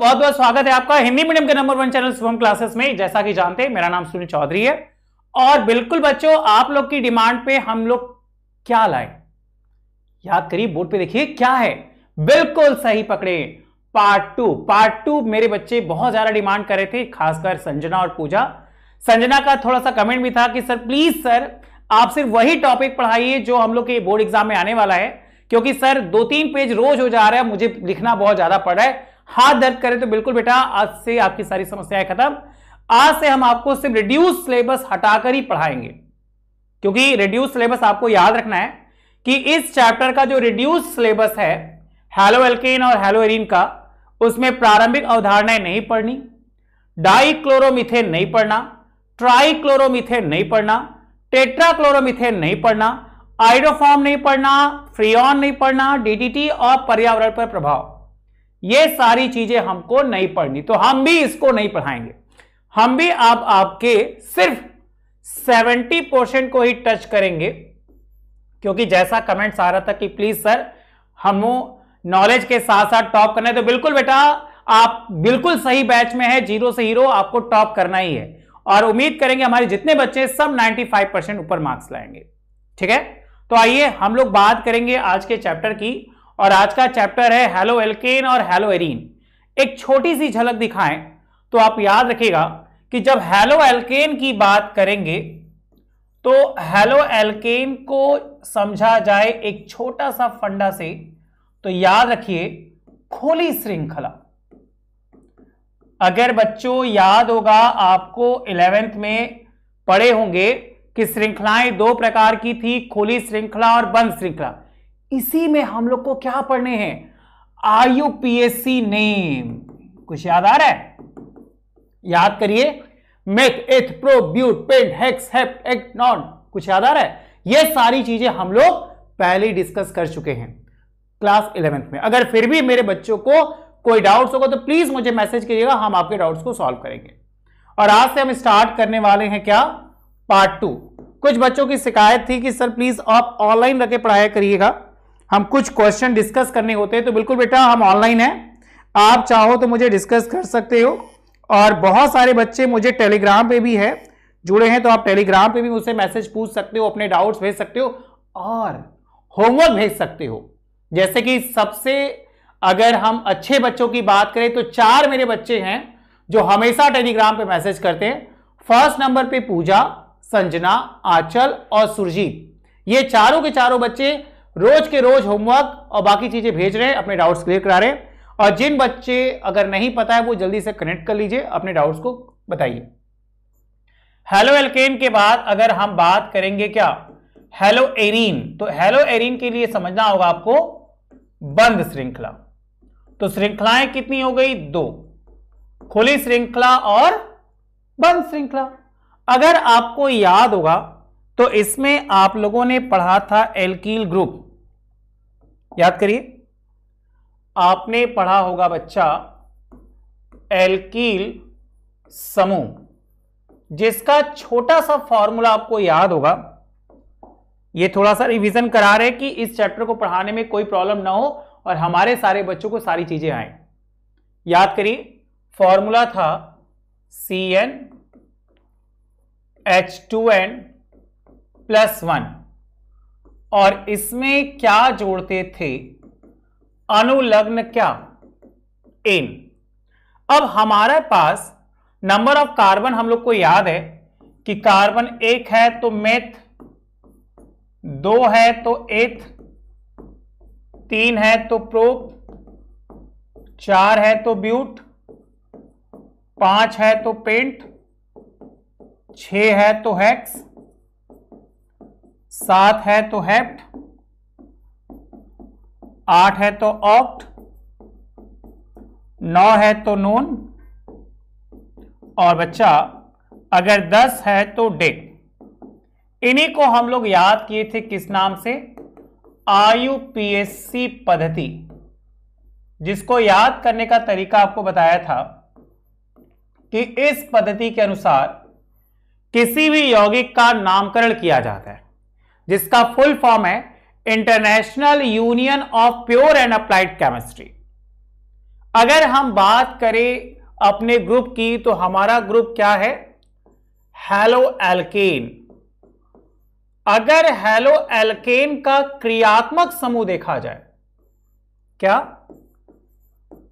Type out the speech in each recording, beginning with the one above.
बहुत बहुत स्वागत है आपका हिंदी मीडियम के number one channel Shubham classes में जैसा कि जानते हैं मेरा नाम सुनील चौधरी है और बिल्कुल बच्चों आप लोग की डिमांड पे हम लोग क्या लाए याद करिए बोर्ड पे देखिए क्या है बिल्कुल सही पकड़े पार्ट टू पार्ट टू मेरे बच्चे बहुत ज्यादा डिमांड कर रहे थे खासकर संजना और पूजा संजना का थोड़ा सा कमेंट भी था कि सर प्लीज सर आप सिर्फ वही टॉपिक पढ़ाइए जो हम लोग के बोर्ड एग्जाम में आने वाला है क्योंकि सर दो तीन पेज रोज हो जा रहा है मुझे लिखना बहुत ज्यादा पड़ रहा है हाथ दर्द करे तो बिल्कुल बेटा आज से आपकी सारी समस्याएं खत्म आज से हम आपको सिर्फ रिड्यूस सिलेबस हटाकर ही पढ़ाएंगे क्योंकि रिड्यूस सिलेबस आपको याद रखना है कि इस चैप्टर का जो रिड्यूस सिलेबस है हेलो एल्केन और हेलो एरिन का उसमें प्रारंभिक अवधारणाएं नहीं पढ़नी डाइक्लोरोमिथेन नहीं पढ़ना ट्राइक्लोरोमिथेन नहीं पढ़ना टेट्राक्लोरोमिथेन नहीं पढ़ना आइडोफॉर्म नहीं पढ़ना फ्रियॉन नहीं पढ़ना डीडीटी और पर्यावरण पर प्रभाव ये सारी चीजें हमको नहीं पढ़नी तो हम भी इसको नहीं पढ़ाएंगे हम भी आप आपके सिर्फ 70 परसेंट को ही टच करेंगे क्योंकि जैसा कमेंट्स आ रहा था कि प्लीज सर हम नॉलेज के साथ साथ टॉप करना है तो बिल्कुल बेटा आप बिल्कुल सही बैच में है जीरो से हीरो आपको टॉप करना ही है और उम्मीद करेंगे हमारे जितने बच्चे सब 95 परसेंट ऊपर मार्क्स लाएंगे ठीक है तो आइए हम लोग बात करेंगे आज के चैप्टर की और आज का चैप्टर है हेलो एल्केन और हेलो एरीन एक छोटी सी झलक दिखाएं तो आप याद रखिएगा कि जब हेलो एल्केन की बात करेंगे तो हेलो एल्केन को समझा जाए एक छोटा सा फंडा से तो याद रखिए खोली श्रृंखला अगर बच्चों याद होगा आपको इलेवेंथ में पढ़े होंगे कि श्रृंखलाएं दो प्रकार की थी खोली श्रृंखला और बंद श्रृंखला इसी में हम लोग को क्या पढ़ने हैं आईयूपीएससी नेम कुछ याद आ रहा है याद करिए meth eth prop but pent hex hept oct non कुछ याद आ रहा है ये सारी चीजें हम लोग पहले डिस्कस कर चुके हैं क्लास इलेवेंथ में अगर फिर भी मेरे बच्चों को कोई डाउट्स होगा तो प्लीज मुझे मैसेज कीजिएगा हम आपके डाउट्स को सॉल्व करेंगे और आज से हम स्टार्ट करने वाले हैं क्या पार्ट टू कुछ बच्चों की शिकायत थी कि सर प्लीज आप ऑनलाइन रखे पढ़ाया करिएगा हम कुछ क्वेश्चन डिस्कस करने होते हैं तो बिल्कुल बेटा हम ऑनलाइन हैं आप चाहो तो मुझे डिस्कस कर सकते हो और बहुत सारे बच्चे मुझे टेलीग्राम पे भी है जुड़े हैं तो आप टेलीग्राम पे भी मुझसे मैसेज पूछ सकते हो अपने डाउट्स भेज सकते हो और होमवर्क भेज सकते हो जैसे कि सबसे अगर हम अच्छे बच्चों की बात करें तो चार मेरे बच्चे हैं जो हमेशा टेलीग्राम पे मैसेज करते हैं फर्स्ट नंबर पे पूजा संजना आंचल और सुरजीत ये चारों के चारों बच्चे रोज के रोज होमवर्क और बाकी चीज़ें भेज रहे हैं अपने डाउट्स क्लियर करा रहे हैं और जिन बच्चे अगर नहीं पता है वो जल्दी से कनेक्ट कर लीजिए अपने डाउट्स को बताइए हेलो एल्केन के बाद अगर हम बात करेंगे क्या हेलो एरीन तो हेलो एरीन के लिए समझना होगा आपको बंद श्रृंखला तो श्रृंखलाएं कितनी हो गई दो खुली श्रृंखला और बंद श्रृंखला अगर आपको याद होगा तो इसमें आप लोगों ने पढ़ा था एल्कील ग्रुप याद करिए आपने पढ़ा होगा बच्चा एल्कील समूह जिसका छोटा सा फॉर्मूला आपको याद होगा ये थोड़ा सा रिवीजन करा रहे हैं कि इस चैप्टर को पढ़ाने में कोई प्रॉब्लम ना हो और हमारे सारे बच्चों को सारी चीजें आए याद करिए फॉर्मूला था C N H two N plus one और इसमें क्या जोड़ते थे अनुलग्न क्या एन अब हमारे पास नंबर ऑफ कार्बन हम लोग को याद है कि कार्बन एक है तो मेथ दो है तो एथ तीन है तो प्रोप चार है तो ब्यूट पांच है तो पेंट छ है तो हैक्स सात है तो हेप्ट आठ है तो ऑक्ट नौ है तो नून और बच्चा अगर दस है तो डे इन्हीं को हम लोग याद किए थे किस नाम से आयु पी पद्धति जिसको याद करने का तरीका आपको बताया था कि इस पद्धति के अनुसार किसी भी यौगिक का नामकरण किया जाता है जिसका फुल फॉर्म है International Union of Pure and Applied Chemistry अगर हम बात करें अपने ग्रुप की तो हमारा ग्रुप क्या है हेलो एल्केन अगर हेलो एल्केन का क्रियात्मक समूह देखा जाए क्या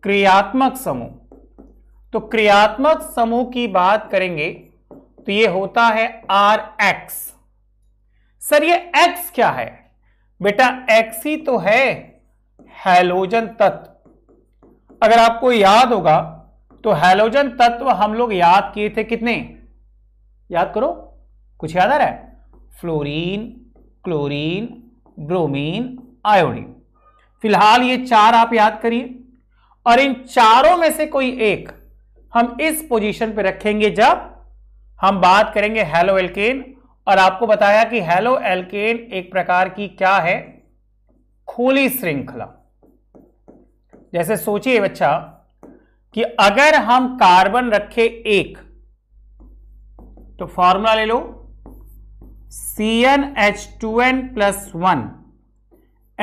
क्रियात्मक समूह तो क्रियात्मक समूह की बात करेंगे तो ये होता है आर एक्स सर ये एक्स क्या है बेटा एक्स ही तो है हैलोजन तत्व अगर आपको याद होगा तो हेलोजन तत्व हम लोग याद किए थे कितने याद करो कुछ याद आ रहा है फ्लोरीन क्लोरीन ब्रोमीन आयोडीन फिलहाल ये चार आप याद करिए और इन चारों में से कोई एक हम इस पोजीशन पे रखेंगे जब हम बात करेंगे हेलो एल्केन और आपको बताया कि हेलो एल्केन एक प्रकार की क्या है खोली श्रृंखला जैसे सोचिए बच्चा कि अगर हम कार्बन रखे एक तो फॉर्मूला ले लो C N H two N plus one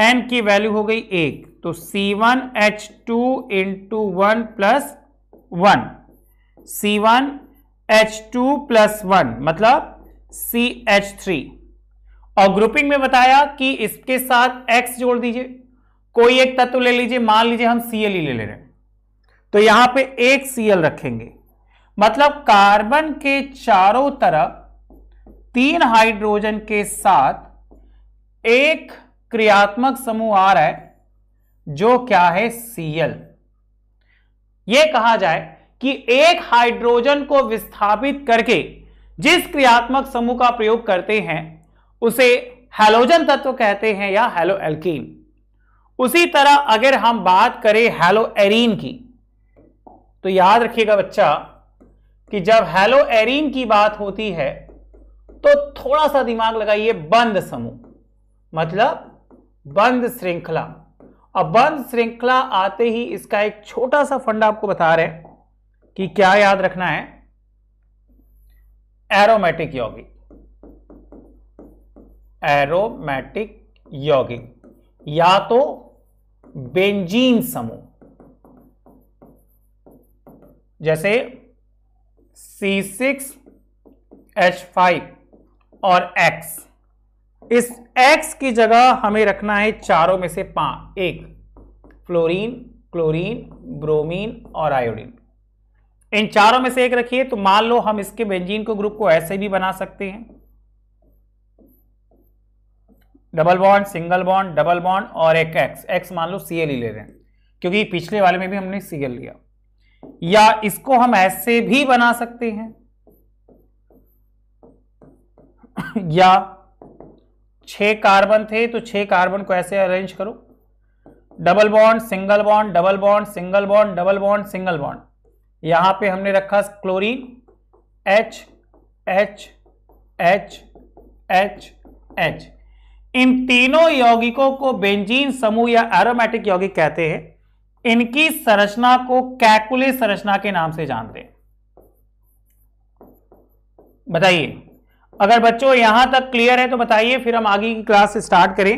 N की वैल्यू हो गई एक तो C one H two into one plus one C one H two plus one मतलब सी एच थ्री और ग्रुपिंग में बताया कि इसके साथ एक्स जोड़ दीजिए कोई एक तत्व ले लीजिए मान लीजिए हम सी एल ई ले ले रहे हैं तो यहां पे एक सी एल रखेंगे मतलब कार्बन के चारों तरफ तीन हाइड्रोजन के साथ एक क्रियात्मक समूह आ रहा है जो क्या है सी एल यह कहा जाए कि एक हाइड्रोजन को विस्थापित करके जिस क्रियात्मक समूह का प्रयोग करते हैं उसे हेलोजन तत्व कहते हैं या हेलो एल्कीन उसी तरह अगर हम बात करें हेलो एरीन की तो याद रखिएगा बच्चा कि जब हेलो एरीन की बात होती है तो थोड़ा सा दिमाग लगाइए बंद समूह मतलब बंद श्रृंखला अब बंद श्रृंखला आते ही इसका एक छोटा सा फंडा आपको बता रहे हैं कि क्या याद रखना है एरोमेटिक यौगिक एरोमेटिक यौगिक या तो बेंजीन समूह जैसे C6H5 और X इस X की जगह हमें रखना है चारों में से पांच एक फ्लोरीन क्लोरीन ब्रोमीन और आयोडीन इन चारों में से एक रखिए तो मान लो हम इसके बेंजीन को ग्रुप को ऐसे भी बना सकते हैं double bond single bond double bond और एक एक्स एक्स मान लो सीएल ही ले रहे हैं क्योंकि पिछले वाले में भी हमने सीएल लिया या इसको हम ऐसे भी बना सकते हैं या छह कार्बन थे तो छह कार्बन को ऐसे अरेंज करो double bond single bond double bond single bond double bond single bond यहां पे हमने रखा chlorine H H H H H इन तीनों यौगिकों को बेंजीन समूह या एरोमेटिक यौगिक कहते हैं इनकी संरचना को कैकुले संरचना के नाम से जानते हैं बताइए अगर बच्चों यहां तक क्लियर है तो बताइए फिर हम आगे की क्लास स्टार्ट करें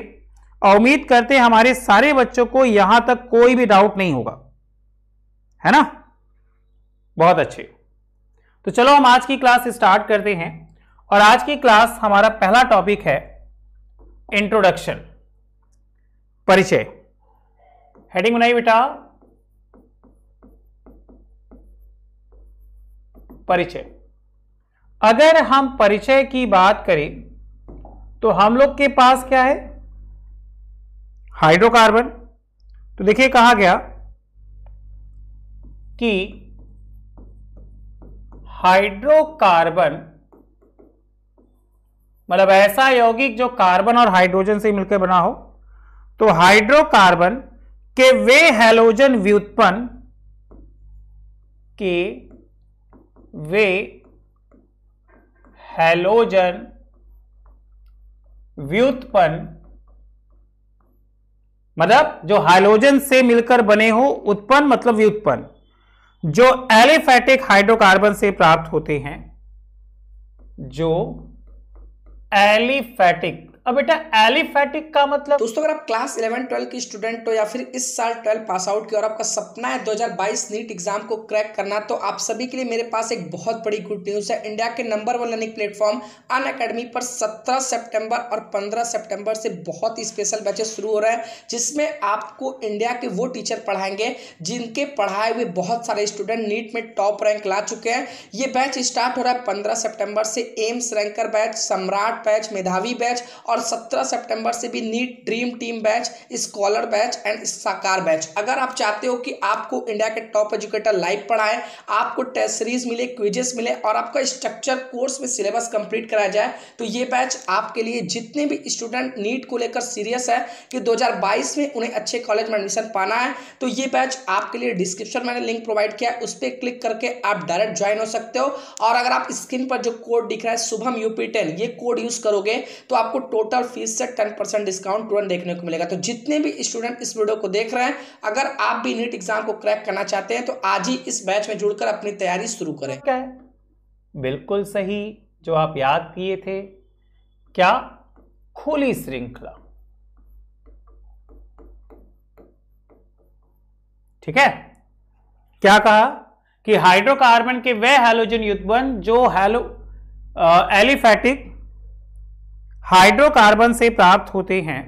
और उम्मीद करते हैं हमारे सारे बच्चों को यहां तक कोई भी डाउट नहीं होगा है ना बहुत अच्छे तो चलो हम आज की क्लास स्टार्ट करते हैं और आज की क्लास हमारा पहला टॉपिक है इंट्रोडक्शन परिचय हेडिंग बनाई बेटा परिचय अगर हम परिचय की बात करें तो हम लोग के पास क्या है हाइड्रोकार्बन तो देखिए कहा गया कि हाइड्रोकार्बन मतलब ऐसा यौगिक जो कार्बन और हाइड्रोजन से मिलकर बना हो तो हाइड्रोकार्बन के वे हेलोजन व्युत्पन्न के वे हेलोजन व्युत्पन्न मतलब जो हाइलोजन से मिलकर बने हो उत्पन्न मतलब व्युत्पन्न जो एलिफैटिक हाइड्रोकार्बन से प्राप्त होते हैं जो एलिफैटिक अब बेटा एलिफेटिक का मतलब दोस्तों अगर आप क्लास इलेवन ट्वेल्व की स्टूडेंट हो या फिर इस साल ट्वेल्व पास आउट की और आपका सपना है 2022 नीट एग्जाम को क्रैक करना तो आप सभी के लिए मेरे पास एक बहुत बड़ी गुड न्यूज है इंडिया के number one learning platform Unacademy पर 17 सितंबर और 15 सितंबर से बहुत ही स्पेशल बैचेस शुरू हो रहे हैं जिसमें आपको इंडिया के वो टीचर पढ़ाएंगे जिनके पढ़ाए हुए बहुत सारे स्टूडेंट नीट में टॉप रैंक ला चुके हैं ये बैच स्टार्ट हो रहा है पंद्रह सेप्टेम्बर से AIIMS ranker batch Samrat batch Medhavi batch और और 17 सितंबर से भी NEET dream team batch scholar batch and Sakar batch अगर आप चाहते हो कि आपको इंडिया के टॉप एजुकेटर लाइव पढ़ाएं आपको टेस्ट सीरीज मिले क्विजेस मिले और आपका स्ट्रक्चर कोर्स में सिलेबस कंप्लीट कराया जाए तो ये बैच आपके लिए जितने भी स्टूडेंट नीट को लेकर सीरियस है कि दो में उन्हें अच्छे कॉलेज में एडमिशन पाना है तो ये बैच आपके लिए डिस्क्रिप्शन मैंने लिंक प्रोवाइड किया है उस पर क्लिक करके आप डायरेक्ट ज्वाइन हो सकते हो और अगर आप स्क्रीन पर जो कोड दिख रहा है शुभम यूपी टेन ये कोड यूज करोगे तो आपको टोटल टोटल फीस से टेन परसेंट डिस्काउंट तुरंत देखने को मिलेगा तो जितने भी स्टूडेंट इस वीडियो को देख रहे हैं अगर आप भी नीट एग्जाम को क्रैक करना चाहते हैं तो आज ही इस बैच में जुड़कर अपनी तैयारी शुरू करें बिल्कुल सही जो आप याद किए थे क्या खुली श्रृंखला ठीक है क्या कहा कि हाइड्रोकार्बन के वह हेलोजन युद्ध जो हेलो एलिफैटिक हाइड्रोकार्बन से प्राप्त होते हैं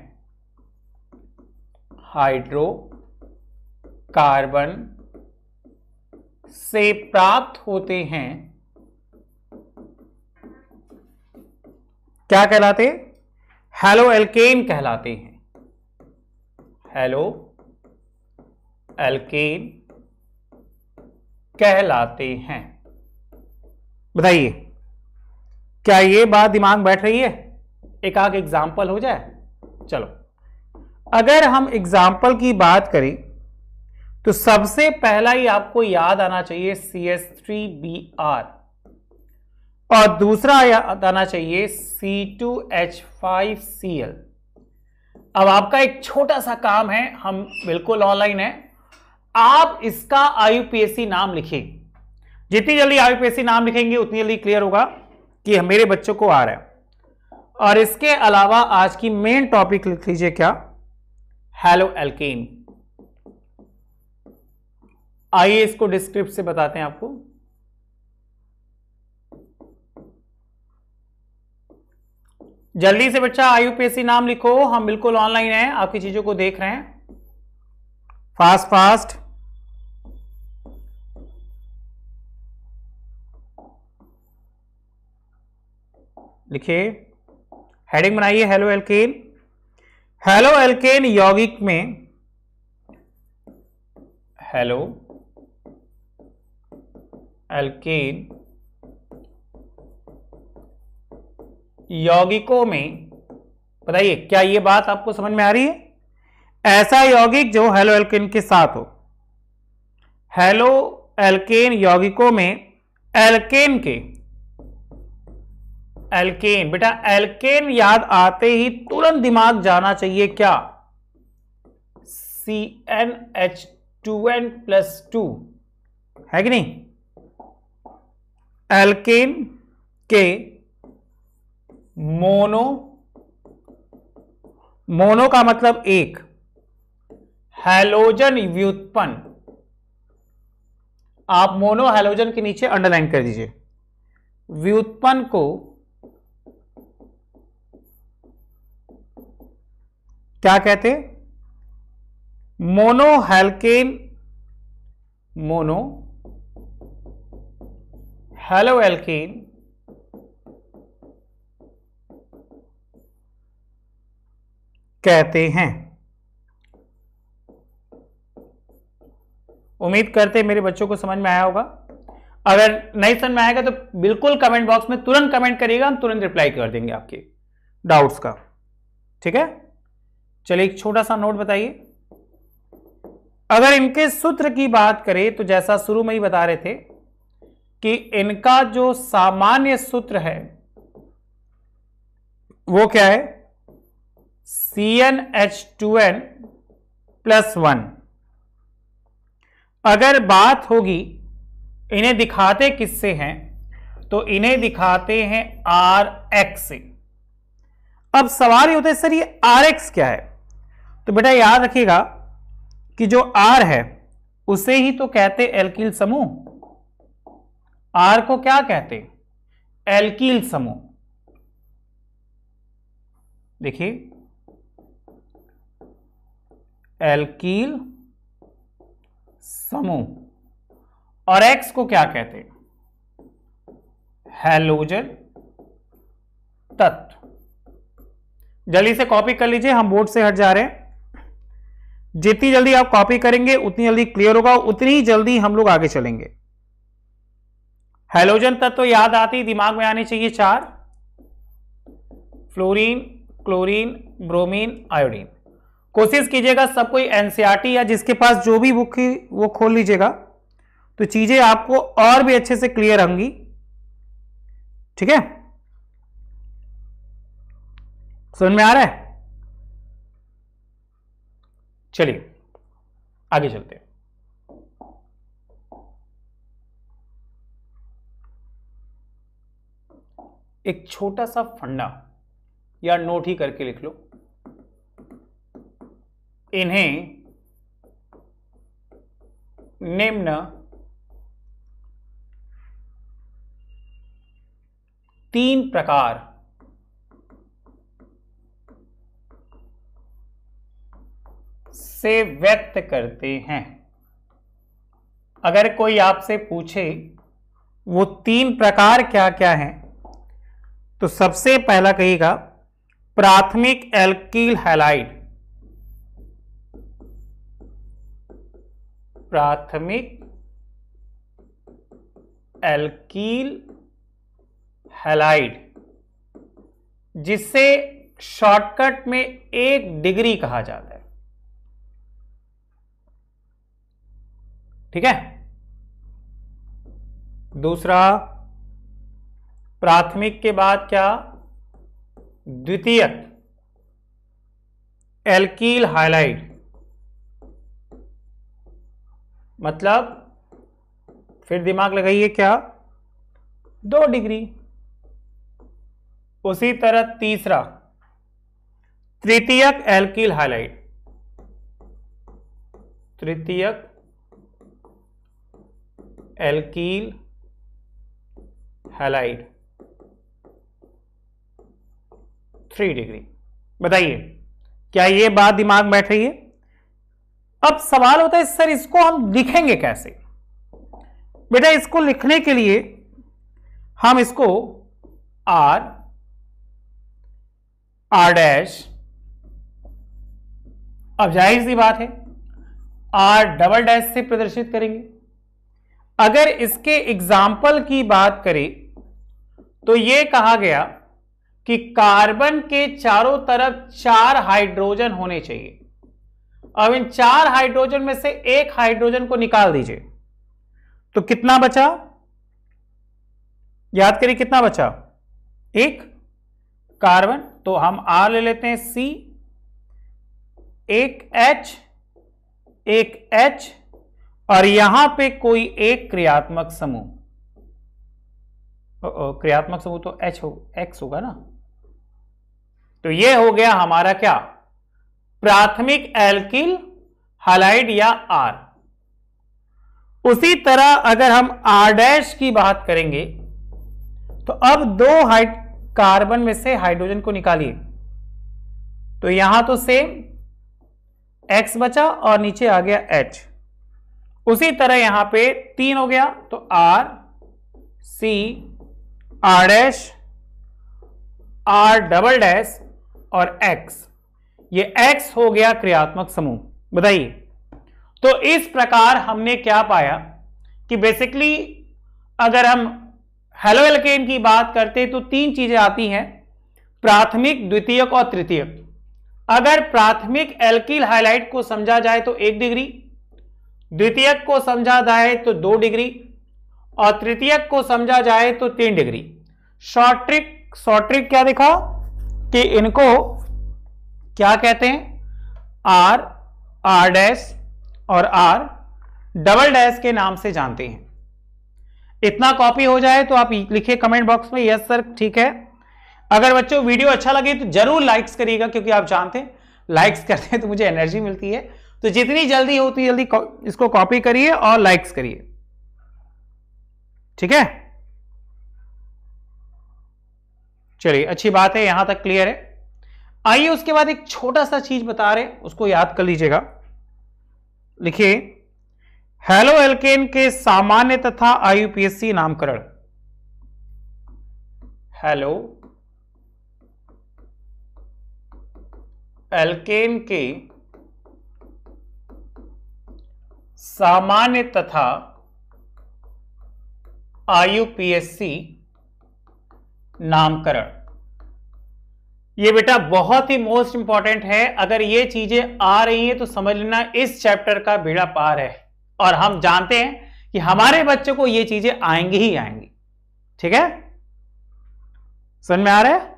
हाइड्रो कार्बन से प्राप्त होते हैं क्या कहलाते हेलो एल्केन कहलाते हैं हेलो एल्केन कहलाते हैं बताइए क्या ये बात दिमाग बैठ रही है एक आग एग्जाम्पल हो जाए चलो अगर हम एग्जाम्पल की बात करें तो सबसे पहला ही आपको याद आना चाहिए C S three B R और दूसरा याद आना चाहिए C two H five C L अब आपका एक छोटा सा काम है हम बिल्कुल ऑनलाइन है आप इसका आईयूपीएससी नाम लिखें जितनी जल्दी आईयूपीएससी नाम लिखेंगे उतनी जल्दी क्लियर होगा कि मेरे बच्चों को आ रहा है और इसके अलावा आज की मेन टॉपिक लिख लीजिए क्या हेलो एल्केन आइए इसको डिस्क्रिप्ट से बताते हैं आपको जल्दी से बच्चा आईयूपीएससी नाम लिखो हम बिल्कुल ऑनलाइन हैं आपकी चीजों को देख रहे हैं फास्ट फास्ट लिखिए हेडिंग बनाइए हेलो एल्केन हेलो एल्केन यौगिक में हेलो एल्केन यौगिकों में बताइए क्या ये बात आपको समझ में आ रही है ऐसा यौगिक जो हेलो एल्केन के साथ हो हेलो एल्केन यौगिकों में एल्केन के एल्केन बेटा एल्केन याद आते ही तुरंत दिमाग जाना चाहिए क्या C N H two N plus two है कि नहीं एल्केन के मोनो मोनो का मतलब एक हैलोजन व्युत्पन्न आप मोनो हेलोजन के नीचे अंडरलाइन कर दीजिए व्युत्पन्न को क्या कहते मोनोहेल्केन मोनो हेलो एल्केन कहते हैं उम्मीद करते मेरे बच्चों को समझ में आया होगा अगर नहीं समझ में आएगा तो बिल्कुल कमेंट बॉक्स में तुरंत कमेंट करिएगा हम तुरंत रिप्लाई कर देंगे आपके डाउट्स का ठीक है चलिए एक छोटा सा नोट बताइए अगर इनके सूत्र की बात करें तो जैसा शुरू में ही बता रहे थे कि इनका जो सामान्य सूत्र है वो क्या है C N H two N plus one अगर बात होगी इन्हें दिखाते किससे हैं तो इन्हें दिखाते हैं आर एक्स से अब सवाल ये होता है सर ये आर एक्स क्या है तो बेटा याद रखिएगा कि जो आर है उसे ही तो कहते एल्किल समूह आर को क्या कहते एल्किल समूह देखिए एल्किल समूह और एक्स को क्या कहते हैलोजन हेलोजन तत्व जल्दी से कॉपी कर लीजिए हम बोर्ड से हट जा रहे हैं जितनी जल्दी आप कॉपी करेंगे उतनी जल्दी क्लियर होगा उतनी जल्दी हम लोग आगे चलेंगे हेलोजन तत्व तो याद आती दिमाग में आने चाहिए चार फ्लोरीन क्लोरीन ब्रोमीन आयोडीन कोशिश कीजिएगा सब कोई एनसीआरटी e या जिसके पास जो भी बुक है वो खोल लीजिएगा तो चीजें आपको और भी अच्छे से क्लियर होंगी ठीक है सुन में आ रहा है चलिए आगे चलते हैं एक छोटा सा फंडा या नोट ही करके लिख लो इन्हें निम्न तीन प्रकार से व्यक्त करते हैं अगर कोई आपसे पूछे वो तीन प्रकार क्या क्या हैं तो सबसे पहला कहेगा प्राथमिक एल्कील हैलाइड प्राथमिक एल्कील हैलाइड जिसे शॉर्टकट में एक डिग्री कहा जाता है ठीक है दूसरा प्राथमिक के बाद क्या द्वितीय एल्कील हाइलाइड मतलब फिर दिमाग लगाइए क्या दो डिग्री उसी तरह तीसरा तृतीयक एल्कील हाइलाइट तृतीयक एल्कील हेलाइड थ्री डिग्री बताइए क्या ये बात दिमाग में बैठ रही है अब सवाल होता है सर इसको हम लिखेंगे कैसे बेटा इसको लिखने के लिए हम इसको आर आर डैश अब जाहिर सी बात है आर डबल डैश से प्रदर्शित करेंगे अगर इसके एग्जाम्पल की बात करें तो ये कहा गया कि कार्बन के चारों तरफ चार हाइड्रोजन होने चाहिए अब इन चार हाइड्रोजन में से एक हाइड्रोजन को निकाल दीजिए तो कितना बचा याद करिए कितना बचा एक कार्बन तो हम आर ले लेते हैं सी एक एच एक एच और यहां पे कोई एक क्रियात्मक समूह क्रियात्मक समूह तो एच हो एक्स होगा ना तो ये हो गया हमारा क्या प्राथमिक एल्किल हालाइड या आर उसी तरह अगर हम R डैश की बात करेंगे तो अब दो हाइड कार्बन में से हाइड्रोजन को निकालिए तो यहां तो सेम एक्स बचा और नीचे आ गया एच उसी तरह यहां पे तीन हो गया तो R C R dash R double dash और एक्स ये एक्स हो गया क्रियात्मक समूह बताइए तो इस प्रकार हमने क्या पाया कि बेसिकली अगर हम हेलो एल्केन की बात करते तो तीन चीजें आती हैं प्राथमिक द्वितीयक और तृतीयक अगर प्राथमिक एल्किल हाइलाइट को समझा जाए तो एक डिग्री द्वितीयक को समझा जाए तो दो डिग्री और तृतीयक को समझा जाए तो तीन degree short trick short trick क्या देखा कि इनको क्या कहते हैं आर आर डैश और आर डबल डैश के नाम से जानते हैं इतना कॉपी हो जाए तो आप लिखिए कमेंट बॉक्स में यस सर ठीक है अगर बच्चों वीडियो अच्छा लगे तो जरूर लाइक्स करिएगा क्योंकि आप जानते हैं लाइक्स करते हैं तो मुझे एनर्जी मिलती है तो जितनी जल्दी हो उतनी जल्दी इसको कॉपी करिए और लाइक्स करिए ठीक है चलिए अच्छी बात है यहां तक क्लियर है आइए उसके बाद एक छोटा सा चीज बता रहे उसको याद कर लीजिएगा लिखिए हेलो एल्केन के सामान्य तथा आईयूपीएससी नामकरण हेलो एल्केन के सामान्य तथा आईयूपीएससी नामकरण ये बेटा बहुत ही मोस्ट इंपॉर्टेंट है अगर ये चीजें आ रही हैं तो समझ लेना इस चैप्टर का बेड़ा पार है और हम जानते हैं कि हमारे बच्चों को ये चीजें आएंगी ही आएंगी ठीक है समझ में आ रहा है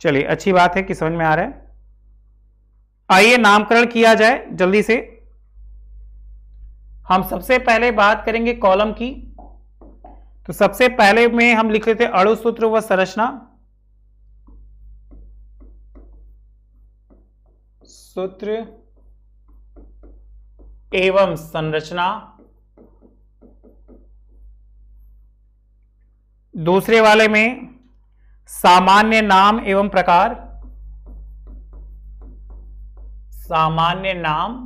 चलिए अच्छी बात है कि समझ में आ रहा है आइए नामकरण किया जाए जल्दी से हम सबसे पहले बात करेंगे कॉलम की तो सबसे पहले में हम लिख लेते अणु सूत्र व संरचना सूत्र एवं संरचना दूसरे वाले में सामान्य नाम एवं प्रकार सामान्य नाम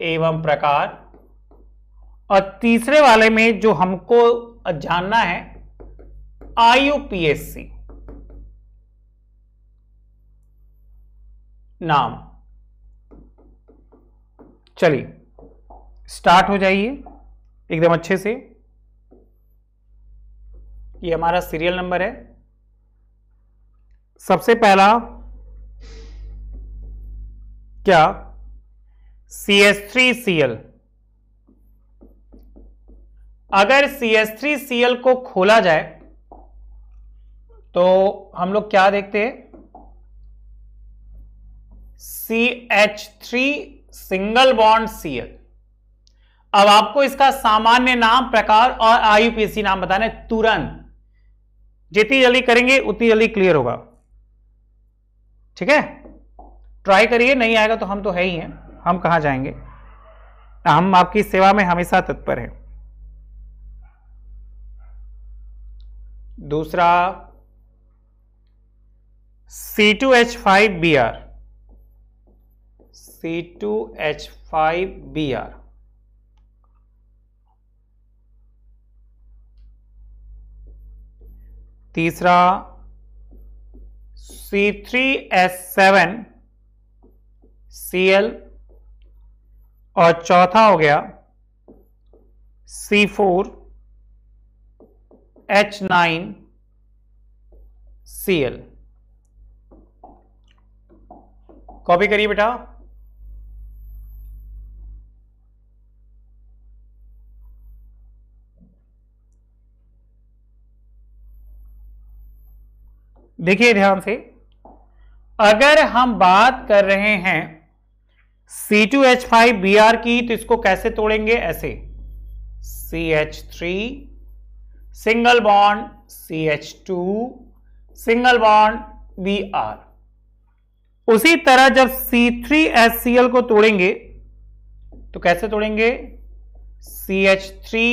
एवं प्रकार और तीसरे वाले में जो हमको जानना है आईयूपीएससी नाम चलिए स्टार्ट हो जाइए एकदम अच्छे से ये हमारा सीरियल नंबर है सबसे पहला क्या C S three C L अगर C S three C L को खोला जाए तो हम लोग क्या देखते हैं C H three single bond C L अब आपको इसका सामान्य नाम प्रकार और आईयूपीएसी नाम बताना है तुरंत जितनी जल्दी करेंगे उतनी जल्दी क्लियर होगा ठीक है ट्राई करिए नहीं आएगा तो हम तो है ही हैं हम कहाँ जाएंगे हम आपकी सेवा में हमेशा तत्पर हैं दूसरा C two H five B R C two H five B R तीसरा C three S seven C L और चौथा हो गया C four H nine C L copy करिए बेटा देखिए ध्यान से अगर हम बात कर रहे हैं C two H five B R की तो इसको कैसे तोड़ेंगे ऐसे C H three single bond C H two single bond B R उसी तरह जब C three H C L को तोड़ेंगे तो कैसे तोड़ेंगे C H three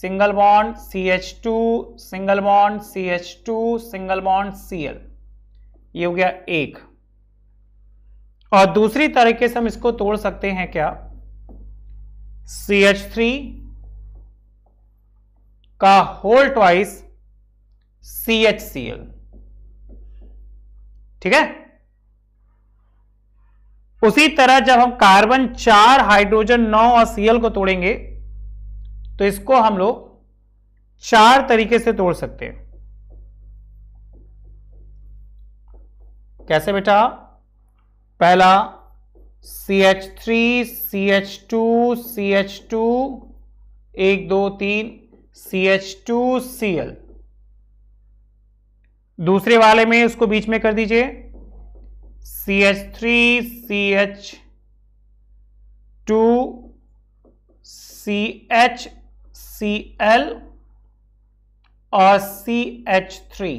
single bond C H two single bond C H two single bond C L ये हो गया एक और दूसरी तरीके से हम इसको तोड़ सकते हैं क्या सी एच थ्री का whole twice C H C L ठीक है उसी तरह जब हम कार्बन चार हाइड्रोजन नौ और सीएल को तोड़ेंगे तो इसको हम लोग चार तरीके से तोड़ सकते हैं कैसे बेटा पहला C H three C H two C H two एक दो तीन C H two C L दूसरे वाले में उसको बीच में कर दीजिए C H three C H two C H C L और सी एच थ्री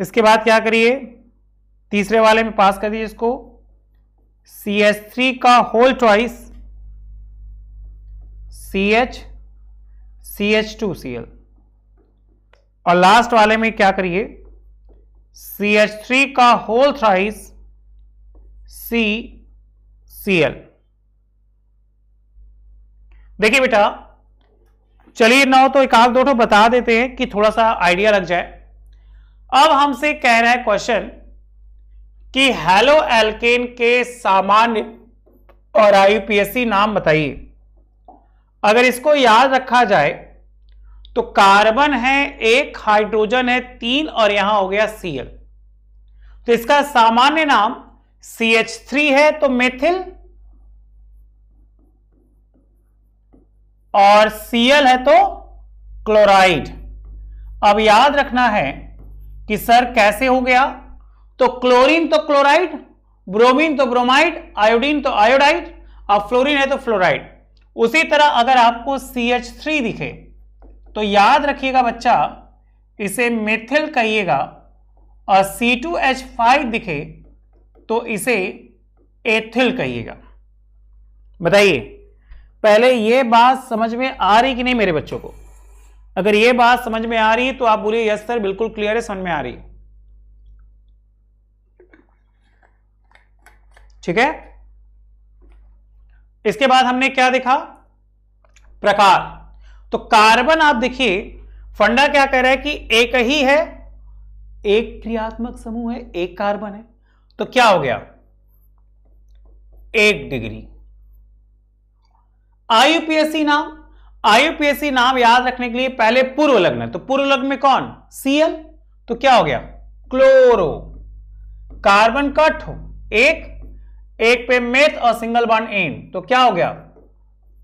इसके बाद क्या करिए तीसरे वाले में पास कर दीजिए इसको सी एच थ्री का whole choice C H C H two C L और लास्ट वाले में क्या करिए सी एच थ्री का whole thrice C C L देखिए बेटा चलिए ना हो तो एक आध दो बता देते हैं कि थोड़ा सा आइडिया लग जाए अब हमसे कह रहा है क्वेश्चन कि हेलो एल्केन के सामान्य और आईपीएससी नाम बताइए अगर इसको याद रखा जाए तो कार्बन है एक हाइड्रोजन है तीन और यहां हो गया सीएल तो इसका सामान्य नाम सी एच थ्री है तो मेथिल और सीएल है तो क्लोराइड अब याद रखना है कि सर कैसे हो गया तो क्लोरीन तो क्लोराइड ब्रोमीन तो ब्रोमाइड आयोडीन तो आयोडाइड और फ्लोरीन है तो फ्लोराइड उसी तरह अगर आपको थ्री दिखे तो याद रखिएगा बच्चा इसे मेथिल कहिएगा और फाइव दिखे तो इसे एथिल कहिएगा बताइए पहले यह बात समझ में आ रही कि नहीं मेरे बच्चों को अगर यह बात समझ में आ रही है तो आप बोलिए यस सर बिल्कुल क्लियर है समझ में आ रही है ठीक है इसके बाद हमने क्या देखा प्रकार तो कार्बन आप देखिए फंडा क्या कह रहा है कि एक ही है एक क्रियात्मक समूह है एक कार्बन है तो क्या हो गया एक डिग्री आयुपीएससी नाम आयुपीएससी नाम याद रखने के लिए पहले पूर्व लग्न तो पूर्व लग्न में कौन सीएल तो क्या हो गया क्लोरो कार्बन कट हो एक एक पे मेथ और सिंगल बॉन्ड एन तो क्या हो गया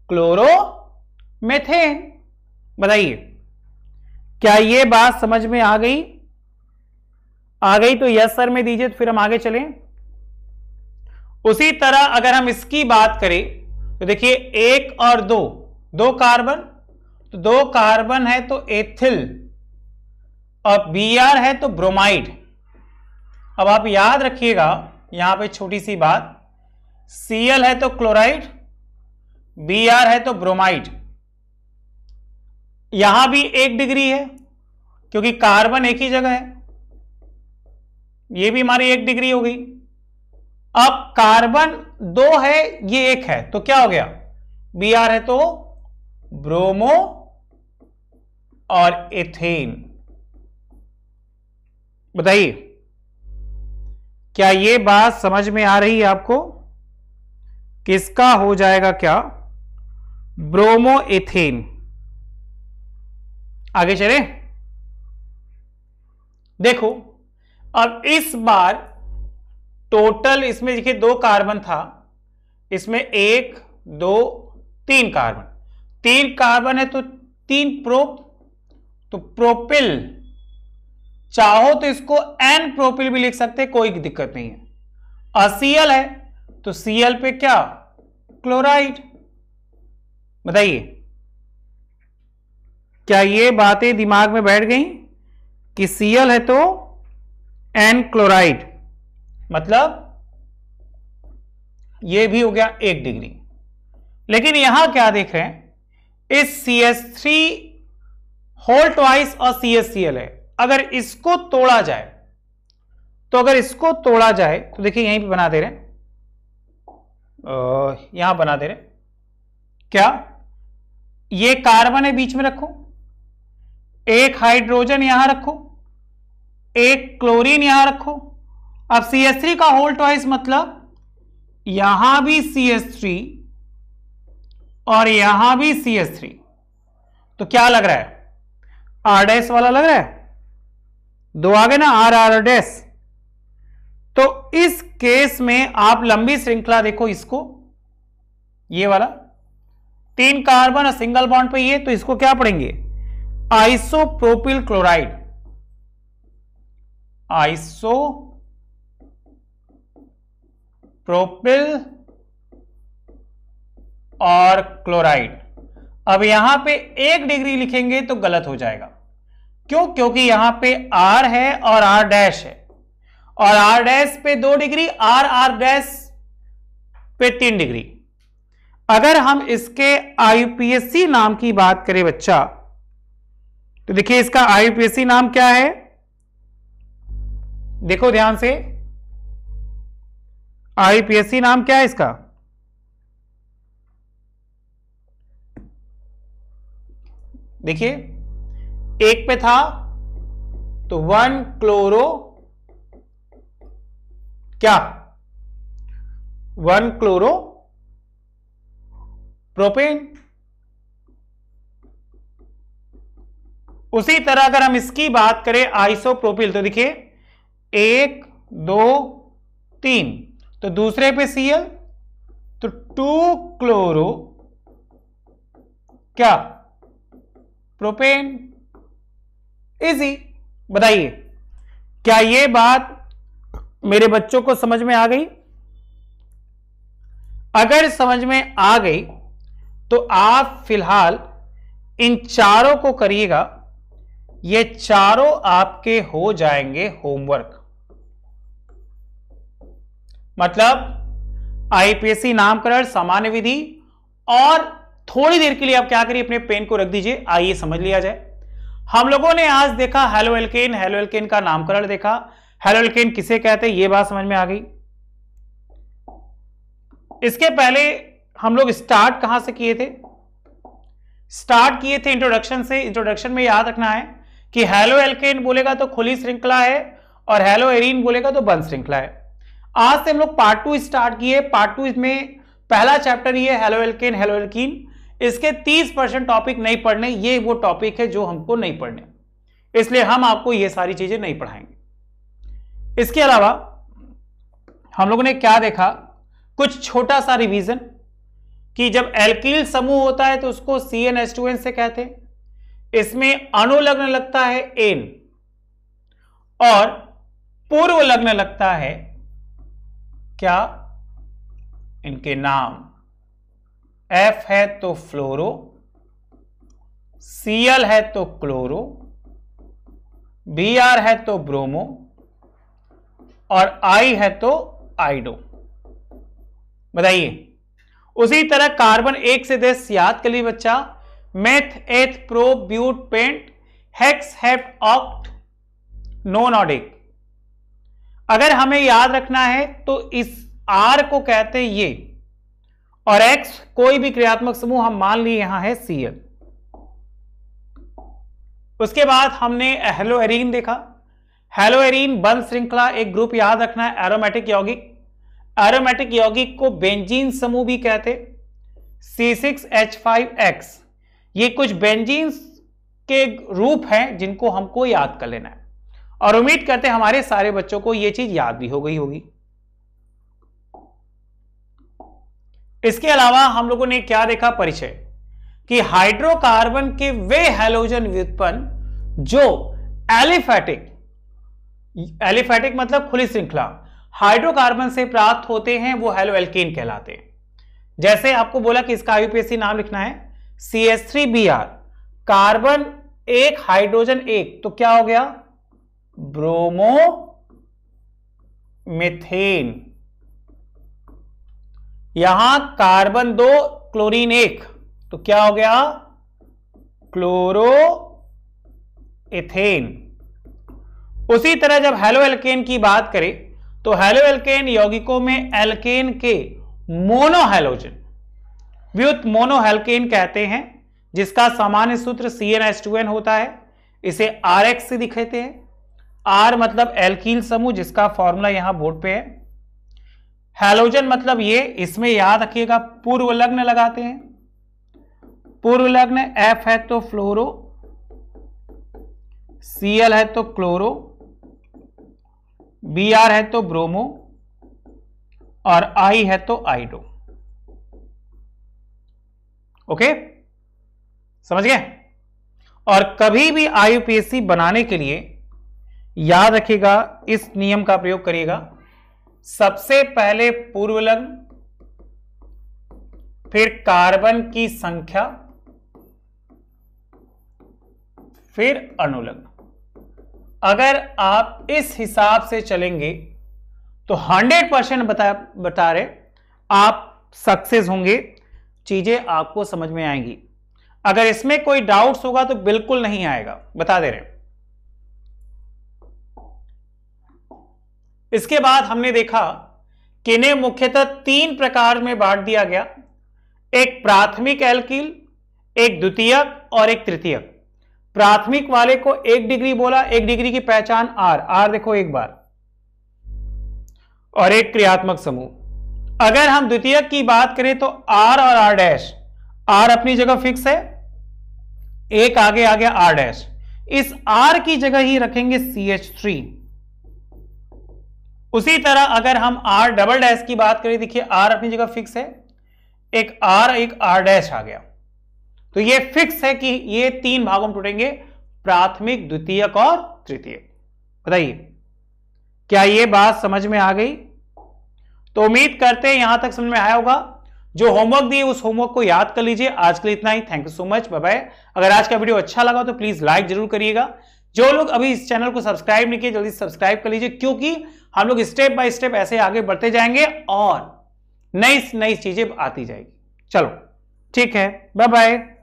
क्लोरो मेथेन बताइए क्या ये बात समझ में आ गई आ गई तो यस सर में दीजिए तो फिर हम आगे चलें उसी तरह अगर हम इसकी बात करें तो देखिए एक और दो दो कार्बन तो दो कार्बन है तो एथिल और बी है तो ब्रोमाइड अब आप याद रखिएगा यहां पे छोटी सी बात Cl है तो क्लोराइड Br है तो ब्रोमाइड यहां भी एक डिग्री है क्योंकि कार्बन एक ही जगह है ये भी हमारी एक डिग्री हो गई अब कार्बन दो है ये एक है तो क्या हो गया बी आर है तो ब्रोमो और एथेन बताइए क्या ये बात समझ में आ रही है आपको किसका हो जाएगा क्या ब्रोमो आगे चले देखो अब इस बार टोटल इसमें देखिए दो कार्बन था इसमें एक दो तीन कार्बन तीन कार्बन है तो तीन प्रोप तो प्रोपिल चाहो तो इसको एन प्रोपिल भी लिख सकते कोई दिक्कत नहीं है असीएल है तो Cl पे क्या क्लोराइड बताइए क्या ये बातें दिमाग में बैठ गई कि Cl है तो एन क्लोराइड मतलब ये भी हो गया एक डिग्री लेकिन यहां क्या देख रहे हैं इस C S three whole twice और सी एस सी एल है अगर इसको तोड़ा जाए तो अगर इसको तोड़ा जाए तो देखिए यहीं पे बना दे रहे हैं यहां बना दे रहे क्या ये कार्बन है बीच में रखो एक हाइड्रोजन यहां रखो एक क्लोरीन यहां रखो अब सी एस थ्री का होल टॉइस मतलब यहां भी सी एस थ्री और यहां भी सी एस थ्री तो क्या लग रहा है आर डैस वाला लग रहा है दो आ गए ना आर आर डैस तो इस केस में आप लंबी श्रृंखला देखो इसको ये वाला तीन कार्बन और सिंगल बॉन्ड पे ये तो इसको क्या पढ़ेंगे आइसोप्रोपिल क्लोराइड आइसो प्रोपिल और क्लोराइड अब यहां पे एक डिग्री लिखेंगे तो गलत हो जाएगा क्यों क्योंकि यहां पे आर है और आर डैश है और आर डैश पे दो डिग्री आर आर डैश पे तीन डिग्री अगर हम इसके आई नाम की बात करें बच्चा तो देखिए इसका आईपीएससी नाम क्या है देखो ध्यान से आईपीएससी नाम क्या है इसका देखिए एक पे था तो वन क्लोरो क्या वन क्लोरो प्रोपेन उसी तरह अगर हम इसकी बात करें आइसोप्रोपिल तो देखिए एक दो तीन तो दूसरे पे सीएल तो टू क्लोरो क्या प्रोपेन इजी बताइए क्या ये बात मेरे बच्चों को समझ में आ गई अगर समझ में आ गई तो आप फिलहाल इन चारों को करिएगा ये चारों आपके हो जाएंगे होमवर्क मतलब आईपीएससी नामकरण सामान्य विधि और थोड़ी देर के लिए आप क्या करिए अपने पेन को रख दीजिए आइए समझ लिया जाए हम लोगों ने आज देखा हेलो एल्केन हेलो एल्केन का नामकरण देखा हेलो किसे कहते हैं ये बात समझ में आ गई इसके पहले हम लोग स्टार्ट कहां से किए थे स्टार्ट किए थे इंट्रोडक्शन से इंट्रोडक्शन में याद रखना है कि हेलो एल्केन बोलेगा तो खुली श्रृंखला है और हेलो एरीन बोलेगा तो बंद श्रृंखला है आज से हम लोग पार्ट टू स्टार्ट किए पार्ट टू में पहला चैप्टर ये हेलो एल्केन हेलो एल्किन इसके 30 परसेंट टॉपिक नहीं पढ़ने ये वो टॉपिक है जो हमको नहीं पढ़ने इसलिए हम आपको ये सारी चीजें नहीं पढ़ाएंगे इसके अलावा हम लोगों ने क्या देखा कुछ छोटा सा रिवीजन कि जब एल्किल समूह होता है तो उसको C N S two N से कहते हैं इसमें अनुलग्न लगता है एन और पूर्व लग्न लगता है क्या इनके नाम एफ है तो फ्लोरो सीएल है तो क्लोरो बी आर है तो ब्रोमो और आई है तो आईडो बताइए उसी तरह कार्बन एक से दस याद कर ली बच्चा meth eth prop but pent hex hept oct non dec अगर हमें याद रखना है तो इस आर को कहते हैं ये और एक्स कोई भी क्रियात्मक समूह हम मान लिए यहां है सीएल उसके बाद हमने एरीन देखा हेलो एरीन बंद श्रृंखला एक ग्रुप याद रखना है एरोमेटिक यौगिक एरोमेटिक यौगिक को बेंजीन समूह भी कहते C6H5X ये कुछ बेंजीन के रूप हैं जिनको हमको याद कर लेना है और उम्मीद करते हैं हमारे सारे बच्चों को ये चीज याद भी हो गई होगी इसके अलावा हम लोगों ने क्या देखा परिचय कि हाइड्रोकार्बन के वे हेलोजन व्युत्पन्न जो एलिफेटिक एलिफेटिक मतलब खुली श्रृंखला हाइड्रोकार्बन से प्राप्त होते हैं वो हेलो एल्केन कहलाते हैं जैसे आपको बोला कि इसका आईयूपीएससी नाम लिखना है C S three B R carbon एक हाइड्रोजन एक तो क्या हो गया ब्रोमो मिथेन यहां कार्बन दो क्लोरीन एक तो क्या हो गया क्लोरो इथेन उसी तरह जब हेलो एल्केन की बात करें तो हेलो एल्केन यौगिकों में एल्केन के मोनोहेलोजन व्युत मोनोहेल्केन कहते हैं जिसका सामान्य सूत्र C N S two N होता है इसे आर एक्स से दिखाते हैं आर मतलब एल्किल समूह जिसका फॉर्मूला यहां बोर्ड पे है हेलोजन मतलब ये इसमें याद रखिएगा पूर्व लग्न लगाते हैं पूर्व लग्न एफ है तो फ्लोरो सीएल है तो क्लोरो बी आर है तो ब्रोमो और आई है तो आइडो ओके समझ गए और कभी भी आई बनाने के लिए याद रखिएगा इस नियम का प्रयोग करिएगा सबसे पहले पूर्व लग्न फिर कार्बन की संख्या फिर अनुलग्न अगर आप इस हिसाब से चलेंगे तो 100 परसेंट बता बता रहे आप सक्सेस होंगे चीज़ें आपको समझ में आएंगी अगर इसमें कोई डाउट्स होगा तो बिल्कुल नहीं आएगा बता दे रहे इसके बाद हमने देखा कि इन्हें मुख्यतः तीन प्रकार में बांट दिया गया एक प्राथमिक एल्किल एक द्वितीयक और एक तृतीयक प्राथमिक वाले को एक डिग्री बोला एक डिग्री की पहचान आर आर देखो एक बार और एक क्रियात्मक समूह अगर हम द्वितीय की बात करें तो आर और आर डैश आर अपनी जगह फिक्स है एक आगे आ गया आर डैश इस आर की जगह ही रखेंगे सी एच थ्री उसी तरह अगर हम आर डबल डैश की बात करें देखिए आर अपनी जगह फिक्स है एक आर एक आर डैश आ गया तो ये फिक्स है कि ये तीन भागों में टूटेंगे प्राथमिक द्वितीयक और तृतीय बताइए क्या ये बात समझ में आ गई तो उम्मीद करते हैं यहां तक समझ में आया होगा जो होमवर्क दिए उस होमवर्क को याद कर लीजिए आज के लिए इतना ही thank you so much bye bye अगर आज का वीडियो अच्छा लगा तो प्लीज लाइक जरूर करिएगा जो लोग अभी इस चैनल को सब्सक्राइब नहीं किए जल्दी सब्सक्राइब कर लीजिए क्योंकि हम लोग स्टेप बाय स्टेप ऐसे आगे बढ़ते जाएंगे और नई नई चीजें आती जाएगी चलो ठीक है बाय बाय